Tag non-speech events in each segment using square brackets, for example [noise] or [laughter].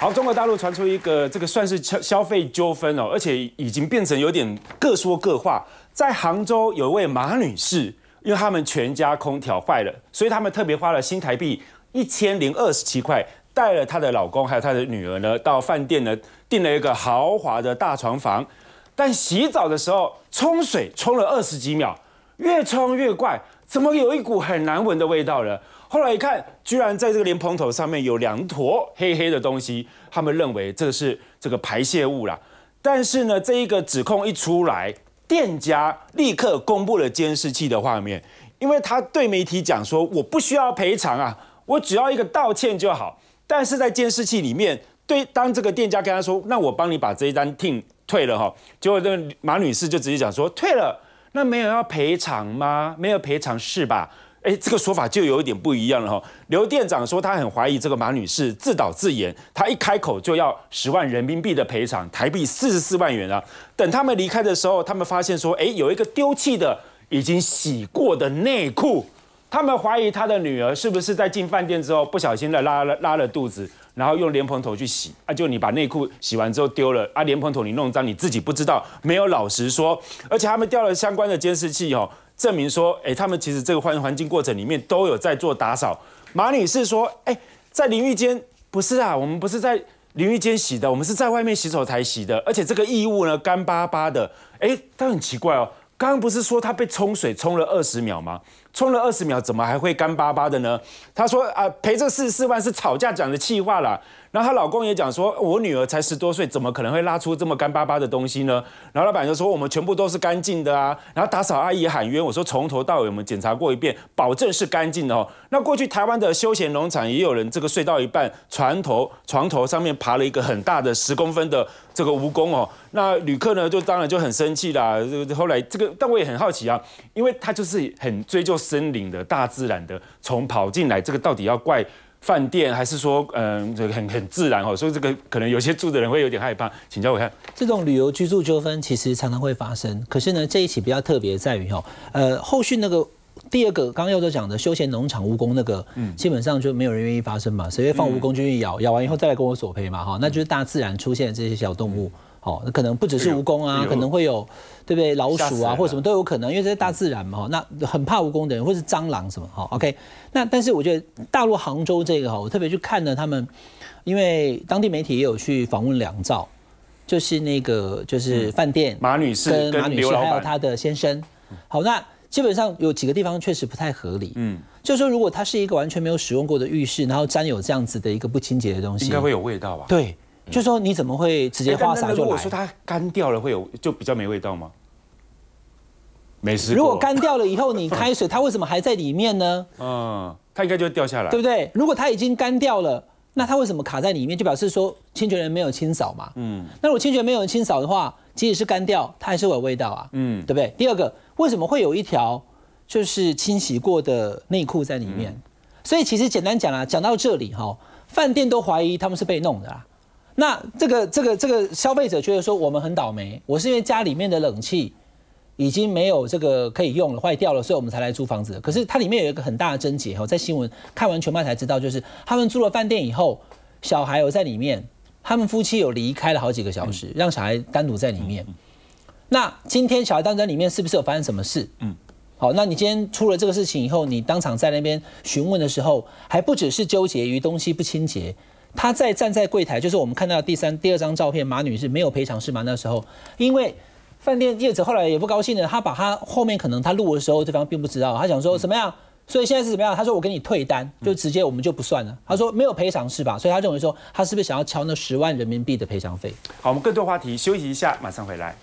好，中国大陆传出一个这个算是消消费纠纷哦，而且已经变成有点各说各话。在杭州有一位马女士，因为他们全家空调坏了，所以他们特别花了新台币一千零二十七块，带了她的老公还有她的女儿呢，到饭店呢订了一个豪华的大床房。但洗澡的时候冲水冲了二十几秒，越冲越怪，怎么有一股很难闻的味道了？后来一看，居然在这个莲蓬头上面有两坨黑黑的东西，他们认为这个是这个排泄物啦。但是呢，这一个指控一出来，店家立刻公布了监视器的画面，因为他对媒体讲说：“我不需要赔偿啊，我只要一个道歉就好。”但是在监视器里面，对当这个店家跟他说：“那我帮你把这一单退退了哈。”结果这个马女士就直接讲说：“退了，那没有要赔偿吗？没有赔偿是吧？”哎，这个说法就有一点不一样了哈。刘店长说他很怀疑这个马女士自导自演，她一开口就要十万人民币的赔偿，台币四十四万元啊。等他们离开的时候，他们发现说，哎，有一个丢弃的已经洗过的内裤。他们怀疑他的女儿是不是在进饭店之后不小心的拉了拉了肚子，然后用莲蓬头去洗啊？就你把内裤洗完之后丢了啊？莲蓬头你弄脏你自己不知道，没有老实说。而且他们掉了相关的监视器哦。证明说，哎，他们其实这个换环境过程里面都有在做打扫。马女士说，哎，在淋浴间不是啊，我们不是在淋浴间洗的，我们是在外面洗手台洗的。而且这个异物呢，干巴巴的，哎，但很奇怪哦，刚刚不是说它被冲水冲了二十秒吗？冲了二十秒，怎么还会干巴巴的呢？她说啊，赔这四十四万是吵架讲的气话啦。然后她老公也讲说，我女儿才十多岁，怎么可能会拉出这么干巴巴的东西呢？然后老板就说，我们全部都是干净的啊。然后打扫阿姨也喊冤，我说从头到尾我们检查过一遍，保证是干净的哦。那过去台湾的休闲农场也有人，这个睡到一半，床头床头上面爬了一个很大的十公分的这个蜈蚣哦。那旅客呢，就当然就很生气啦。这后来这个，但我也很好奇啊，因为他就是很追究。森林的大自然的虫跑进来，这个到底要怪饭店，还是说嗯很很自然哦？所以这个可能有些住的人会有点害怕。请教我看。这种旅游居住纠纷其实常常会发生，可是呢，这一起比较特别在于哦，呃，后续那个第二个刚刚要都讲的休闲农场蜈蚣那个，嗯，基本上就没有人愿意发生嘛，谁会放蜈蚣进去咬？咬完以后再来跟我索赔嘛？哈，那就是大自然出现的这些小动物。哦，那可能不只是蜈蚣啊，可能会有，对不对？老鼠啊，或者什么都有可能，因为这是大自然嘛。那很怕蜈蚣的人，或是蟑螂什么。哦 o k 那但是我觉得大陆杭州这个哈，我特别去看了他们，因为当地媒体也有去访问两照，就是那个就是饭店马女士跟马女士还有她的先生。好，那基本上有几个地方确实不太合理。嗯，就说如果它是一个完全没有使用过的浴室，然后沾有这样子的一个不清洁的东西，应该会有味道吧？对。就说你怎么会直接花洒就买？我说它干掉了会有就比较没味道吗？没事。如果干掉了以后，你开水它为什么还在里面呢？嗯，它应该就会掉下来，对不对？如果它已经干掉了，那它为什么卡在里面？就表示说侵权人没有清扫嘛。嗯。那如果侵权没有清扫的话，即使是干掉，它还是有味道啊。嗯，对不对？第二个，为什么会有一条就是清洗过的内裤在里面？所以其实简单讲啊，讲到这里哈，饭店都怀疑他们是被弄的啦。那这个这个这个消费者觉得说我们很倒霉，我是因为家里面的冷气已经没有这个可以用了，坏掉了，所以我们才来租房子可是它里面有一个很大的症结，哦，在新闻看完全报才知道，就是他们租了饭店以后，小孩有在里面，他们夫妻有离开了好几个小时，让小孩单独在里面。那今天小孩单独在里面，是不是有发生什么事？嗯，好，那你今天出了这个事情以后，你当场在那边询问的时候，还不只是纠结于东西不清洁。他在站在柜台，就是我们看到第三、第二张照片，马女士没有赔偿是吗？那时候，因为饭店业主后来也不高兴了，他把他后面可能他录的时候，对方并不知道，他想说怎么样，所以现在是怎么样？他说我给你退单，就直接我们就不算了。他说没有赔偿是吧？所以他认为说他是不是想要敲那十万人民币的赔偿费？好，我们更多话题，休息一下，马上回来。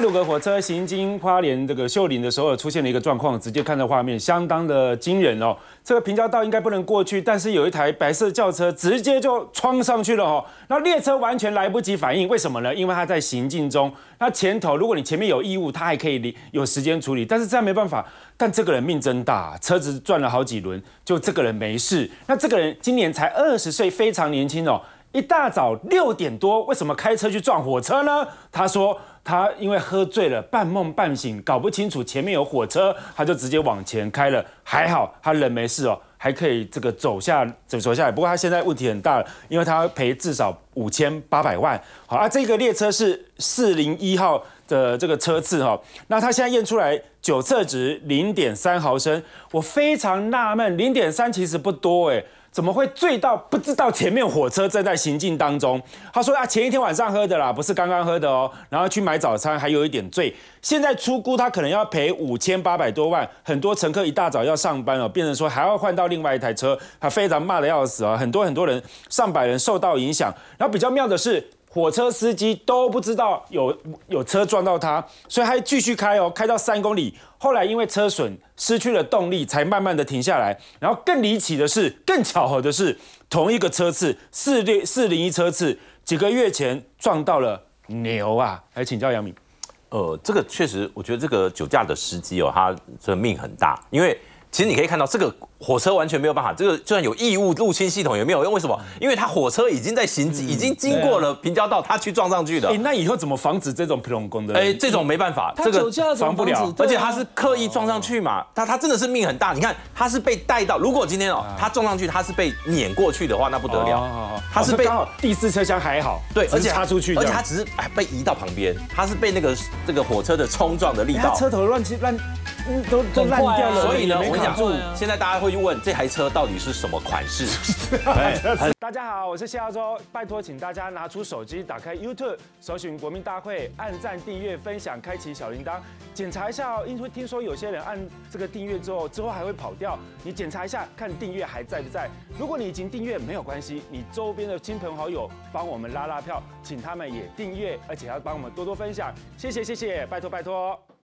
六个火车行经花莲这个秀林的时候，出现了一个状况，直接看到画面相当的惊人哦。这个平交道应该不能过去，但是有一台白色轿车直接就撞上去了哦。那列车完全来不及反应，为什么呢？因为它在行进中，那前头如果你前面有异物，它还可以有时间处理，但是这样没办法。但这个人命真大，车子转了好几轮，就这个人没事。那这个人今年才二十岁，非常年轻哦。一大早六点多，为什么开车去撞火车呢？他说他因为喝醉了，半梦半醒，搞不清楚前面有火车，他就直接往前开了。还好，他人没事哦，还可以这个走下走下来。不过他现在问题很大了，因为他要赔至少五千八百万。好，啊，这个列车是四零一号的这个车次哈。那他现在验出来酒测值零点三毫升，我非常纳闷，零点三其实不多哎。怎么会醉到不知道前面火车正在行进当中？他说啊，前一天晚上喝的啦，不是刚刚喝的哦。然后去买早餐，还有一点醉。现在出估他可能要赔五千八百多万。很多乘客一大早要上班哦，变成说还要换到另外一台车，他非常骂的要死啊！很多很多人，上百人受到影响。然后比较妙的是。火车司机都不知道有有车撞到他，所以还继续开哦，开到三公里，后来因为车损失去了动力，才慢慢的停下来。然后更离奇的是，更巧合的是，同一个车次四零四零一车次几个月前撞到了牛啊！来请教杨敏，呃，这个确实，我觉得这个酒驾的司机哦，他的命很大，因为。其实你可以看到，这个火车完全没有办法。这个就算有异物入侵系统也没有用。为什么？因为他火车已经在行，已经经过了平交道，他去撞上去的。哎，那以后怎么防止这种普工的？哎，这种没办法，这个防不了。而且他是刻意撞上去嘛？他他真的是命很大。你看，他是被带到。如果今天哦，他撞上去，他是被碾过去的话，那不得了。他是被第四车厢还好，对，而且插出去，而且他只是被移到旁边，他是被那个这个火车的冲撞的力道，车头乱七乱。都都烂掉了，所以呢，我想住，现在大家会去问这台车到底是什么款式。[laughs] [laughs] 大家好，我是谢耀洲，拜托，请大家拿出手机，打开 YouTube，搜寻国民大会，按赞、订阅、分享，开启小铃铛，检查一下哦，因为听说有些人按这个订阅之后，之后还会跑掉，你检查一下，看订阅还在不在。如果你已经订阅，没有关系，你周边的亲朋好友帮我们拉拉票，请他们也订阅，而且要帮我们多多分享，谢谢谢谢，拜托拜托。